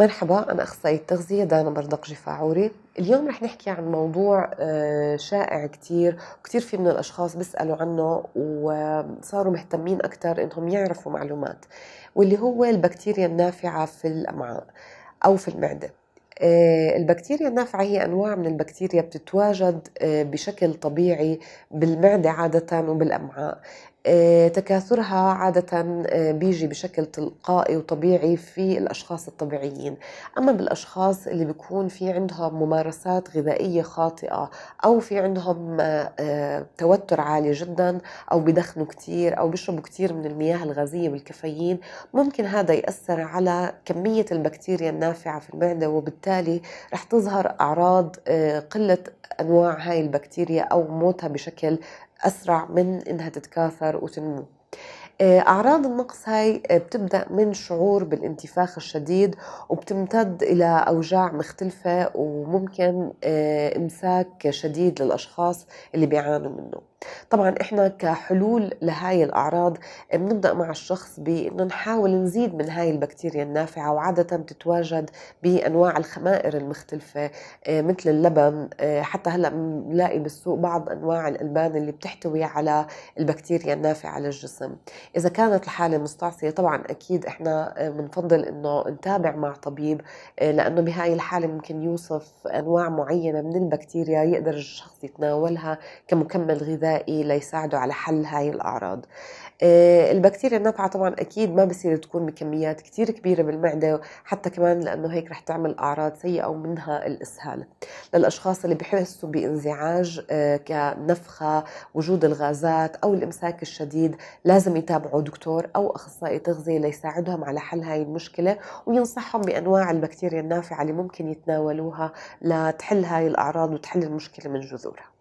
مرحبا أنا أخصائية تغذية دانا بردق جفاعوري اليوم رح نحكي عن موضوع آه، شائع كتير وكتير في من الأشخاص بيسألوا عنه وصاروا مهتمين أكتر إنهم يعرفوا معلومات واللي هو البكتيريا النافعة في الأمعاء أو في المعدة آه، البكتيريا النافعة هي أنواع من البكتيريا بتتواجد آه، بشكل طبيعي بالمعدة عادة وبالأمعاء آه، تكاثرها عادة آه، بيجي بشكل تلقائي وطبيعي في الأشخاص الطبيعيين أما بالأشخاص اللي بيكون في عندهم ممارسات غذائية خاطئة أو في عندهم آه، توتر عالي جدا أو بدخنوا كتير أو بيشربوا كتير من المياه الغازية والكافيين ممكن هذا يأثر على كمية البكتيريا النافعة في المعدة وبالتالي رح تظهر أعراض قلة أنواع هاي البكتيريا أو موتها بشكل أسرع من إنها تتكاثر تكبر وتنمو آه، أعراض النقص هاي آه، بتبدأ من شعور بالانتفاخ الشديد وبتمتد إلى أوجاع مختلفة وممكن آه، إمساك شديد للأشخاص اللي بيعانوا منه طبعا احنا كحلول لهاي الاعراض بنبدا مع الشخص بانه نحاول نزيد من هاي البكتيريا النافعه وعاده بتتواجد بانواع الخمائر المختلفه مثل اللبن حتى هلا بنلاقي بالسوق بعض انواع الالبان اللي بتحتوي على البكتيريا النافعه للجسم اذا كانت الحاله مستعصيه طبعا اكيد احنا بنفضل آه، انه نتابع مع طبيب آه، لانه بهاي الحاله ممكن يوصف انواع معينه من البكتيريا يقدر الشخص يتناولها كمكمل غذائي ليساعده على حل هاي الاعراض آه، البكتيريا النافعة طبعا أكيد ما بصير تكون بكميات كتير كبيرة بالمعدة حتى كمان لأنه هيك رح تعمل أعراض سيئة ومنها الإسهال للأشخاص اللي بحسوا بانزعاج آه، كنفخة وجود الغازات أو الإمساك الشديد لازم يتابعوا دكتور أو أخصائي تغذية ليساعدهم على حل هاي المشكلة وينصحهم بأنواع البكتيريا النافعة اللي ممكن يتناولوها لتحل هاي الأعراض وتحل المشكلة من جذورها